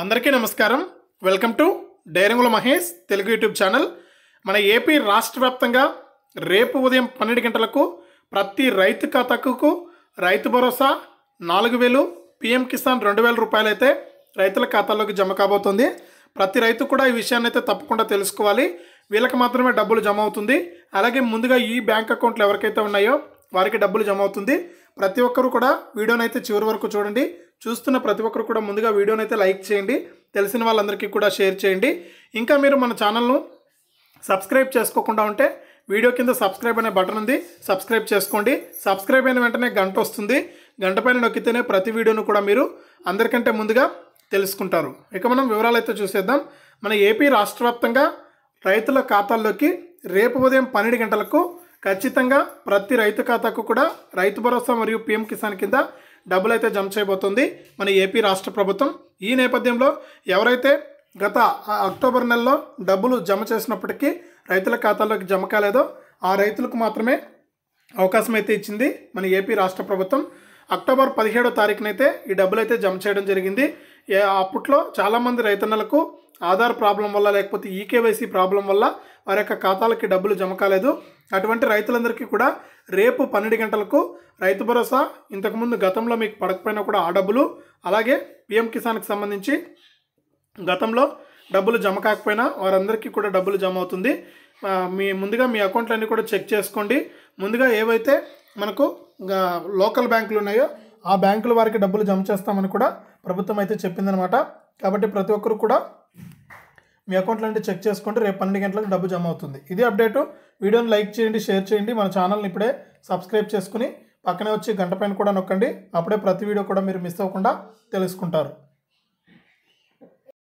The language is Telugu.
అందరికీ నమస్కారం వెల్కమ్ టు డైరంగుల మహేష్ తెలుగు యూట్యూబ్ ఛానల్ మన ఏపీ రాష్ట్ర వ్యాప్తంగా రేపు ఉదయం పన్నెండు గంటలకు ప్రతి రైతు ఖాతాకు రైతు భరోసా నాలుగు వేలు పిఎం కిసాన్ రెండు వేల రూపాయలైతే రైతుల ఖాతాలోకి జమ కాబోతుంది ప్రతి రైతు కూడా ఈ విషయాన్ని అయితే తప్పకుండా తెలుసుకోవాలి వీళ్ళకి మాత్రమే డబ్బులు జమ అవుతుంది అలాగే ముందుగా ఈ బ్యాంక్ అకౌంట్లు ఎవరికైతే ఉన్నాయో వారికి డబ్బులు జమ అవుతుంది ప్రతి ఒక్కరు కూడా వీడియోనైతే చివరి వరకు చూడండి చూస్తున్న ప్రతి ఒక్కరు కూడా ముందుగా వీడియోని అయితే లైక్ చేయండి తెలిసిన వాళ్ళందరికీ కూడా షేర్ చేయండి ఇంకా మీరు మన ఛానల్ను సబ్స్క్రైబ్ చేసుకోకుండా ఉంటే వీడియో కింద సబ్స్క్రైబ్ అనే బటన్ ఉంది సబ్స్క్రైబ్ చేసుకోండి సబ్స్క్రైబ్ అయిన వెంటనే గంట వస్తుంది గంట పైన నొక్కితేనే ప్రతి వీడియోను కూడా మీరు అందరికంటే ముందుగా తెలుసుకుంటారు ఇక మనం వివరాలైతే చూసేద్దాం మన ఏపీ రాష్ట్ర రైతుల ఖాతాల్లోకి రేపు ఉదయం పన్నెండు గంటలకు ఖచ్చితంగా ప్రతి రైతు ఖాతాకు కూడా రైతు భరోసా మరియు పీఎం కిసాన్ కింద డబ్బులు అయితే జమ చేయబోతుంది మన ఏపీ రాష్ట్ర ప్రభుత్వం ఈ నేపథ్యంలో ఎవరైతే గత అక్టోబర్ నెలలో డబ్బులు జమ చేసినప్పటికీ రైతుల ఖాతాలోకి జమ కాలేదో ఆ రైతులకు మాత్రమే అవకాశం అయితే ఇచ్చింది మన ఏపీ రాష్ట్ర ప్రభుత్వం అక్టోబర్ పదిహేడో తారీఖునైతే ఈ డబ్బులు అయితే జమ చేయడం జరిగింది అప్పట్లో చాలామంది రైతన్నలకు ఆధార్ ప్రాబ్లం వల్ల లేకపోతే ఈకేవైసీ ప్రాబ్లం వల్ల వారి యొక్క ఖాతాలకి డబ్బులు జమ కాలేదు అటువంటి రైతులందరికీ కూడా రేపు పన్నెండు గంటలకు రైతు భరోసా ఇంతకుముందు గతంలో మీకు పడకపోయినా కూడా ఆ డబ్బులు అలాగే పిఎం కిసాన్కి సంబంధించి గతంలో డబ్బులు జమ కాకపోయినా వారందరికీ కూడా డబ్బులు జమ అవుతుంది మీ ముందుగా మీ అకౌంట్లన్నీ కూడా చెక్ చేసుకోండి ముందుగా ఏవైతే మనకు లోకల్ బ్యాంకులు ఉన్నాయో ఆ బ్యాంకుల వారికి డబ్బులు జమ చేస్తామని కూడా ప్రభుత్వం అయితే చెప్పిందనమాట కాబట్టి ప్రతి ఒక్కరు కూడా మీ అకౌంట్లో అంటే చెక్ చేసుకుంటే రేపు పన్నెండు గంటలకు డబ్బు జమ అవుతుంది ఇది అప్డేటు వీడియోని లైక్ చేయండి షేర్ చేయండి మన ఛానల్ని ఇప్పుడే సబ్స్క్రైబ్ చేసుకుని పక్కనే వచ్చి గంట పైన కూడా నొక్కండి అప్పుడే ప్రతి వీడియో కూడా మీరు మిస్ అవ్వకుండా తెలుసుకుంటారు